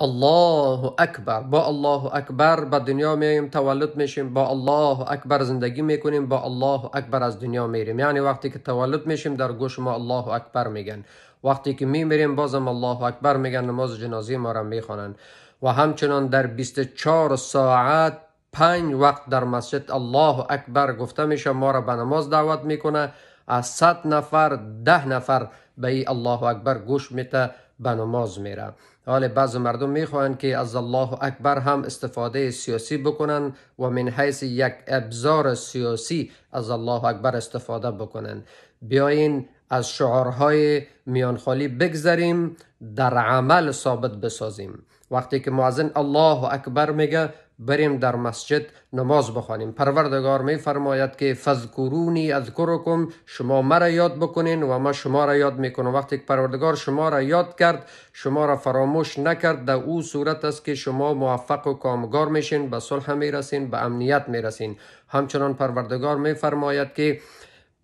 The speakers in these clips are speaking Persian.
الله اکبر با الله اکبر به دنیا میایم تولد میشیم با الله اکبر زندگی میکنیم با الله اکبر از دنیا میریم یعنی وقتی که تولد میشیم در گوش ما الله اکبر میگن وقتی که میمیریم بازم الله اکبر میگن نماز جنازی ما را میخوانند و همچنان در 24 ساعت پنج وقت در مسجد الله اکبر گفته میشه ما را به نماز دعوت میکنه از نفر ده نفر به الله اکبر گوش میته به نماز میره حال بعض مردم میخواهند که از الله اکبر هم استفاده سیاسی بکنن و من حیث یک ابزار سیاسی از الله اکبر استفاده بکنن بیاین از شعارهای میانخالی بگذریم در عمل ثابت بسازیم وقتی که معزن الله اکبر میگه بریم در مسجد نماز بخوانیم پروردگار میفرماید که فذکرونی اذکرکم شما مرا یاد بکنین و ما شما را یاد میکنم وقتی که پروردگار شما را یاد کرد شما را فراموش نکرد در او صورت است که شما موفق و کامگار میشین به صلح میرسین به امنیت میرسین همچنان پروردگار میفرماید که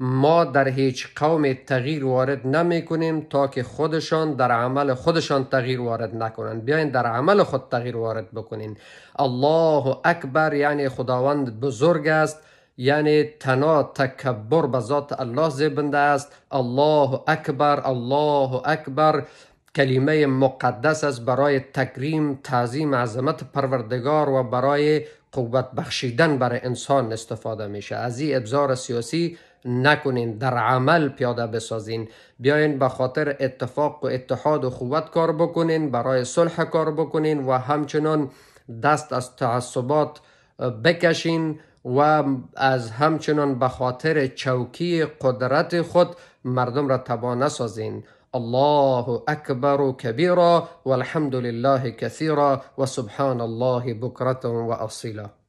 ما در هیچ قوم تغییر وارد نمی کنیم تا که خودشان در عمل خودشان تغییر وارد نکنند بیاین در عمل خود تغییر وارد بکنین الله اکبر یعنی خداوند بزرگ است یعنی تنا تکبر به ذات الله زبنده است الله اکبر الله اکبر کلمه مقدس است برای تکریم تعظیم عظمت پروردگار و برای قوت بخشیدن برای انسان استفاده میشه از این ابزار سیاسی نکنین در عمل پیاده بسازین بیاین به خاطر اتفاق و اتحاد و قوت کار بکنین برای صلح کار بکنین و همچنان دست از تعصبات بکشین و از همچنان به خاطر چوکی قدرت خود مردم را تبا نسازین الله اکبر و کبیرا و الحمد لله کثیرا و سبحان الله بکرت و اصیلا